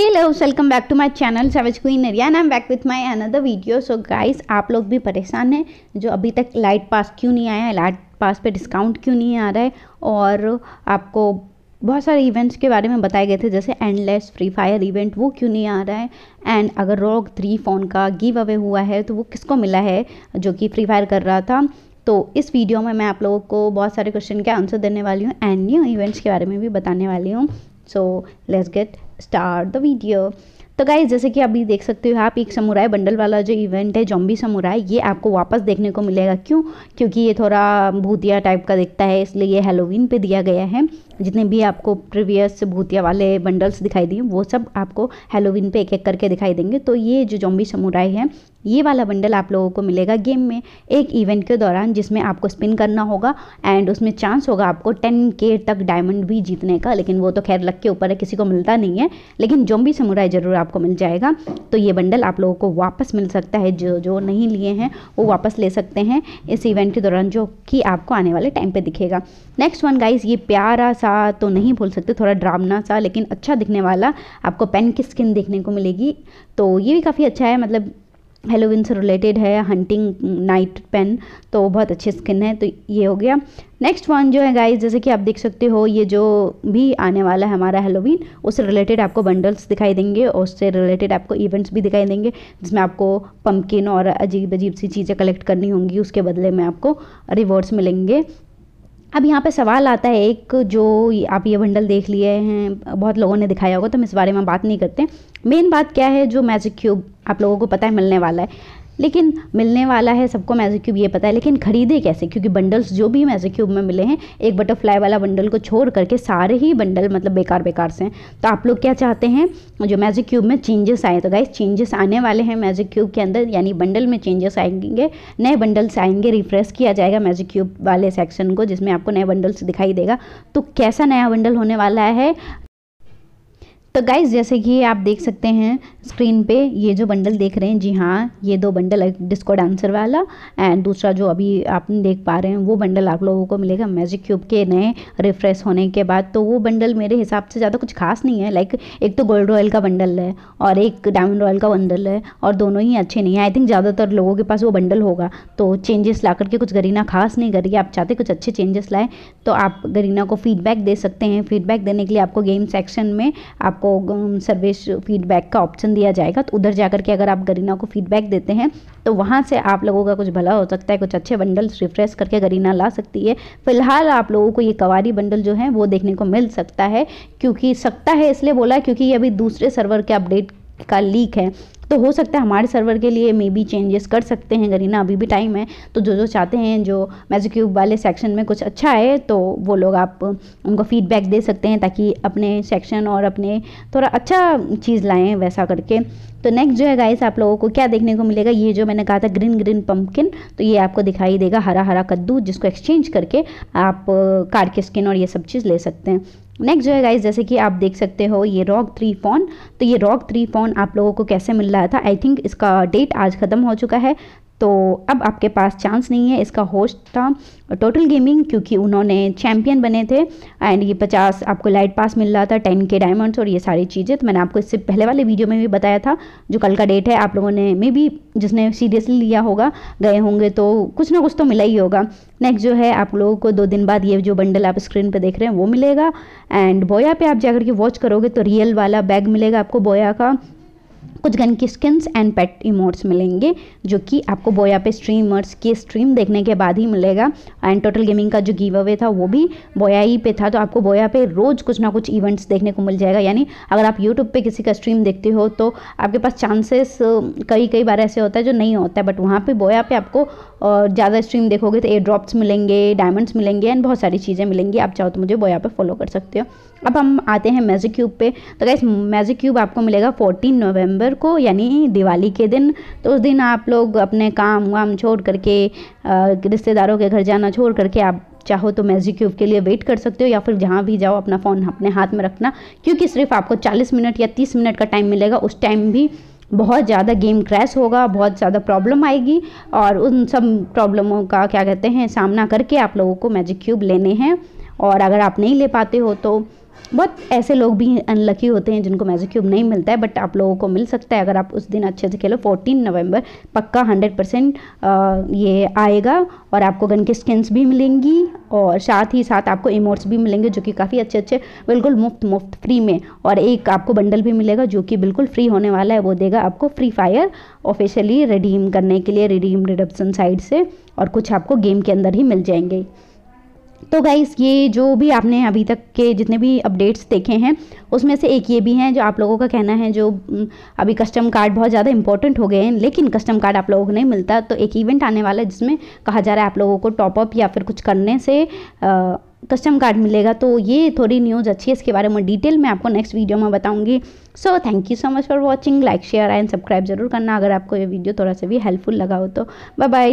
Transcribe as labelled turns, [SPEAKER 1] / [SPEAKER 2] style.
[SPEAKER 1] hello welcome back to my channel savage queen area and am back with my another video so guys आप लोग भी परेशान हैं जो अभी तक लाइट पास क्यों नहीं आया लाइट पास पे डिस्काउंट क्यों नहीं आ रहा है और आपको बहुत सारे इवेंट्स के बारे में बताए गए थे जैसे एंडलेस फ्री फायर इवेंट वो क्यों नहीं आ रहा है एंड अगर रॉक थ्री फ़ोन का गिव अवे हुआ है तो वो किसको मिला है जो कि फ्री फायर कर रहा था तो इस वीडियो में मैं आप लोगों को बहुत सारे क्वेश्चन के आंसर देने वाली हूँ एंड न्यू इवेंट्स के बारे में भी बताने वाली हूँ so let's get start the video तो गाय जैसे कि अभी देख सकते हो आप एक समुराय बंडल वाला जो इवेंट है जॉम्बी समुराय ये आपको वापस देखने को मिलेगा क्यों क्योंकि ये थोड़ा भूतिया टाइप का दिखता है इसलिए ये हेलोवीन पे दिया गया है जितने भी आपको प्रीवियस भूतिया वाले बंडल्स दिखाई दिए वो सब आपको हेलोवीन पे एक एक करके दिखाई देंगे तो ये जो जॉम्बी समुराय है ये वाला बंडल आप लोगों को मिलेगा गेम में एक इवेंट के दौरान जिसमें आपको स्पिन करना होगा एंड उसमें चांस होगा आपको टेन के तक डायमंड भी जीतने का लेकिन वो तो खैर लक के ऊपर है किसी को मिलता नहीं है लेकिन जो भी समुराई ज़रूर आपको मिल जाएगा तो ये बंडल आप लोगों को वापस मिल सकता है जो जो नहीं लिए हैं वो वापस ले सकते हैं इस इवेंट के दौरान जो कि आपको आने वाले टाइम पर दिखेगा नेक्स्ट वन गाइज ये प्यारा सा तो नहीं भूल सकते थोड़ा ड्रामना सा लेकिन अच्छा दिखने वाला आपको पेन की स्किन देखने को मिलेगी तो ये भी काफ़ी अच्छा है मतलब हेलोविन से रिलेटेड है हंटिंग नाइट पेन तो बहुत अच्छे स्किन है तो ये हो गया नेक्स्ट वन जो है गाइस जैसे कि आप देख सकते हो ये जो भी आने वाला है हमारा हेलोवीन उससे रिलेटेड आपको बंडल्स दिखाई देंगे और उससे रिलेटेड आपको इवेंट्स भी दिखाई देंगे जिसमें आपको पम्पकिन और अजीब अजीब सी चीज़ें कलेक्ट करनी होंगी उसके बदले में आपको रिवॉर्ड्स मिलेंगे अब यहाँ पे सवाल आता है एक जो आप ये बंडल देख लिए हैं बहुत लोगों ने दिखाया होगा तो हम इस बारे में बात नहीं करते मेन बात क्या है जो मैजिक क्यूब आप लोगों को पता है मिलने वाला है लेकिन मिलने वाला है सबको मैजिक क्यूब ये पता है लेकिन खरीदे कैसे क्योंकि बंडल्स जो भी मैजिक क्यूब में मिले हैं एक बटरफ्लाई वाला बंडल को छोड़ करके सारे ही बंडल मतलब बेकार बेकार से हैं तो आप लोग क्या चाहते हैं जो मैजिक क्यूब में चेंजेस आए तो गाइज चेंजेस आने वाले हैं मैजिक क्यूब के अंदर यानी बंडल में चेंजेस आएंगे नए बंडल्स आएंगे रिफ्रेश किया जाएगा मैजिक क्यूब वाले सेक्शन को जिसमें आपको नए बंडल्स दिखाई देगा तो कैसा नया बंडल होने वाला है तो गाइज जैसे कि आप देख सकते हैं स्क्रीन पे ये जो बंडल देख रहे हैं जी हाँ ये दो बंडल एक डिस्को डांसर वाला एंड दूसरा जो अभी आप देख पा रहे हैं वो बंडल आप लोगों को मिलेगा मैजिक क्यूब के नए रिफ्रेश होने के बाद तो वो बंडल मेरे हिसाब से ज़्यादा कुछ खास नहीं है लाइक एक तो गोल्ड रॉयल का बंडल है और एक डायमंड रॉयल का बंडल है और दोनों ही अच्छे नहीं हैं आई थिंक ज़्यादातर लोगों के पास वो बंडल होगा तो चेंजेस ला करके कुछ गरीना खास नहीं करिए आप चाहते कुछ अच्छे चेंजेस लाएँ तो आप गरीना को फीडबैक दे सकते हैं फीडबैक देने के लिए आपको गेम सेक्शन में आप आपको सर्विस फीडबैक का ऑप्शन दिया जाएगा तो उधर जाकर के अगर आप गरीना को फीडबैक देते हैं तो वहाँ से आप लोगों का कुछ भला हो सकता है कुछ अच्छे बंडल्स रिफ्रेश करके गरीना ला सकती है फिलहाल आप लोगों को ये कवारी बंडल जो है वो देखने को मिल सकता है क्योंकि सकता है इसलिए बोला क्योंकि ये अभी दूसरे सर्वर के अपडेट का लीक है तो हो सकता है हमारे सर्वर के लिए मे बी चेंजेस कर सकते हैं गरीना अभी भी टाइम है तो जो जो चाहते हैं जो मैजिक क्यूब वाले सेक्शन में कुछ अच्छा है तो वो लोग आप उनको फीडबैक दे सकते हैं ताकि अपने सेक्शन और अपने थोड़ा अच्छा चीज़ लाएँ वैसा करके तो नेक्स्ट जो है गाइस आप लोगों को क्या देखने को मिलेगा ये जो मैंने कहा था ग्रीन ग्रीन पम्पकिन तो ये आपको दिखाई देगा हरा हरा कद्दू जिसको एक्सचेंज करके आप कार के स्किन और ये सब चीज़ ले सकते हैं नेक्स्ट जो है गाइज जैसे कि आप देख सकते हो ये रॉक थ्री फोन तो ये रॉक थ्री फोन आप लोगों को कैसे मिल रहा था आई थिंक इसका डेट आज ख़त्म हो चुका है तो अब आपके पास चांस नहीं है इसका होस्ट था टोटल गेमिंग क्योंकि उन्होंने चैम्पियन बने थे एंड ये पचास आपको लाइट पास मिल रहा था टेन के डायमंड्स और ये सारी चीज़ें तो मैंने आपको इससे पहले वाले वीडियो में भी बताया था जो कल का डेट है आप लोगों ने मे भी जिसने सीरियसली लिया होगा गए होंगे तो कुछ ना कुछ तो मिला ही होगा नेक्स्ट जो है आप लोगों को दो दिन बाद ये जो बंडल आप स्क्रीन पर देख रहे हैं वो मिलेगा एंड बोया पर आप जाकर के वॉच करोगे तो रियल वाला बैग मिलेगा आपको बोया का कुछ गन की स्किन्स एंड पेट इमोट्स मिलेंगे जो कि आपको बोया पे स्ट्रीमर्स के स्ट्रीम देखने के बाद ही मिलेगा एंड टोटल गेमिंग का जो गिव अवे था वो भी बोया ही पे था तो आपको बोया पे रोज़ कुछ ना कुछ इवेंट्स देखने को मिल जाएगा यानी अगर आप यूट्यूब पे किसी का स्ट्रीम देखते हो तो आपके पास चांसेस कई कई बार ऐसे होता है जो नहीं होता है बट वहाँ पर बोया पे आपको ज़्यादा स्ट्रीम देखोगे तो एयर ड्रॉप्स मिलेंगे डायमंड्स मिलेंगे एंड बहुत सारी चीज़ें मिलेंगी आप चाहो तो मुझे बोया पर फॉलो कर सकते हो अब हम आते हैं मैजिक क्यूब पे तो गैस मैजिक क्यूब आपको मिलेगा 14 नवंबर को यानी दिवाली के दिन तो उस दिन आप लोग अपने काम वाम छोड़ करके रिश्तेदारों के घर जाना छोड़ करके आप चाहो तो मैजिक क्यूब के लिए वेट कर सकते हो या फिर जहाँ भी जाओ अपना फ़ोन अपने हाथ में रखना क्योंकि सिर्फ आपको चालीस मिनट या तीस मिनट का टाइम मिलेगा उस टाइम भी बहुत ज़्यादा गेम क्रैश होगा बहुत ज़्यादा प्रॉब्लम आएगी और उन सब प्रॉब्लमों का क्या कहते हैं सामना करके आप लोगों को मैजिक क्यूब लेने हैं और अगर आप नहीं ले पाते हो तो बहुत ऐसे लोग भी अनलकी होते हैं जिनको मैजिक क्यूब नहीं मिलता है बट आप लोगों को मिल सकता है अगर आप उस दिन अच्छे से खेलो फोर्टीन नवंबर पक्का हंड्रेड परसेंट ये आएगा और आपको गन के स्किन्स भी मिलेंगी और साथ ही साथ आपको इमोट्स भी मिलेंगे जो कि काफ़ी अच्छे अच्छे बिल्कुल मुफ्त मुफ्त फ्री में और एक आपको बंडल भी मिलेगा जो कि बिल्कुल फ्री होने वाला है वो देगा आपको फ्री फायर ऑफिशियली रिडीम करने के लिए रिडीम रिडप्शन साइड से और कुछ आपको गेम के अंदर ही मिल जाएंगे तो गाइस ये जो भी आपने अभी तक के जितने भी अपडेट्स देखे हैं उसमें से एक ये भी हैं जो आप लोगों का कहना है जो अभी कस्टम कार्ड बहुत ज़्यादा इंपॉर्टेंट हो गए हैं लेकिन कस्टम कार्ड आप लोगों को नहीं मिलता तो एक इवेंट आने वाला है जिसमें कहा जा रहा है आप लोगों को टॉपअप या फिर कुछ करने से आ, कस्टम कार्ड मिलेगा तो ये थोड़ी न्यूज़ अच्छी है इसके बारे में डिटेल मैं आपको नेक्स्ट वीडियो में बताऊंगी so thank you so much for watching like share and subscribe जरूर करना अगर आपको ये वीडियो थोड़ा सा भी हेल्पफुल लगा हो तो बाय बाय